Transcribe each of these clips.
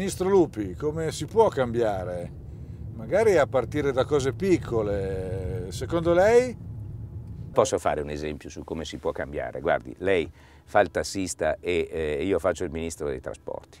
Ministro Lupi, come si può cambiare? Magari a partire da cose piccole. Secondo lei? Posso fare un esempio su come si può cambiare? Guardi, lei fa il tassista e eh, io faccio il ministro dei trasporti.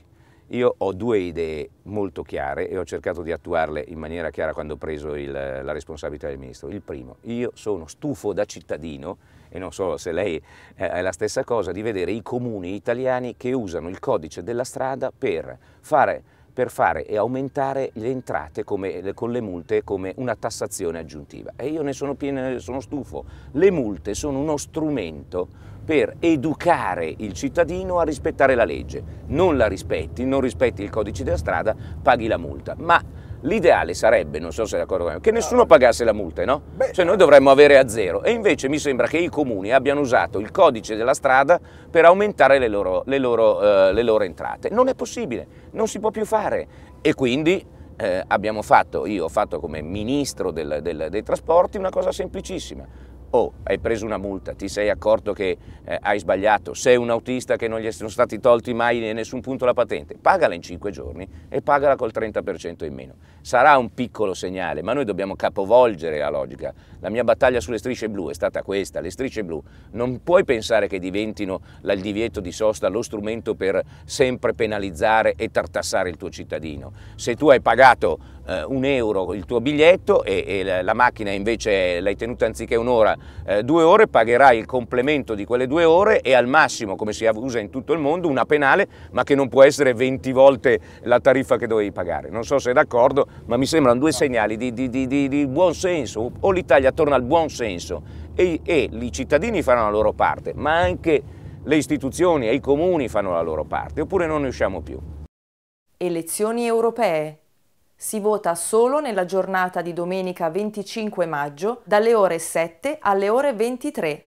Io ho due idee molto chiare e ho cercato di attuarle in maniera chiara quando ho preso il, la responsabilità del Ministro. Il primo, io sono stufo da cittadino, e non so se lei è la stessa cosa, di vedere i comuni italiani che usano il codice della strada per fare per fare e aumentare le entrate come, con le multe come una tassazione aggiuntiva. E io ne sono, pieno, sono stufo. Le multe sono uno strumento per educare il cittadino a rispettare la legge. Non la rispetti, non rispetti il codice della strada, paghi la multa. Ma L'ideale sarebbe, non so se è d'accordo con me, che nessuno pagasse la multa, no? Beh, cioè noi dovremmo avere a zero. E invece mi sembra che i comuni abbiano usato il codice della strada per aumentare le loro, le loro, eh, le loro entrate. Non è possibile, non si può più fare. E quindi eh, abbiamo fatto, io ho fatto come ministro del, del, dei trasporti una cosa semplicissima oh, hai preso una multa, ti sei accorto che eh, hai sbagliato, sei un autista che non gli sono stati tolti mai in nessun punto la patente, pagala in 5 giorni e pagala col 30% in meno. Sarà un piccolo segnale, ma noi dobbiamo capovolgere la logica. La mia battaglia sulle strisce blu è stata questa, le strisce blu non puoi pensare che diventino il divieto di sosta lo strumento per sempre penalizzare e tartassare il tuo cittadino. Se tu hai pagato eh, un euro il tuo biglietto e, e la, macchina invece l'hai tenuta anziché un'ora eh, due ore, pagherai il complemento di quelle due ore e al massimo, come si usa in tutto il mondo, una penale, ma che non può essere 20 volte la tariffa che dovevi pagare. Non so se è d'accordo, ma mi sembrano due segnali di, di, di, di buon senso, o l'Italia torna al buon senso e, e i cittadini faranno la loro parte, ma anche le istituzioni e i comuni fanno la loro parte, oppure non ne usciamo più. Elezioni europee si vota solo nella giornata di domenica 25 maggio dalle ore 7 alle ore 23.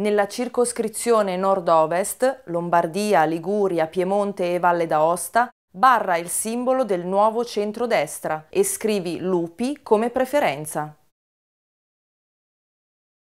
Nella circoscrizione nord-ovest, Lombardia, Liguria, Piemonte e Valle d'Aosta, barra il simbolo del nuovo centrodestra e scrivi Lupi come preferenza.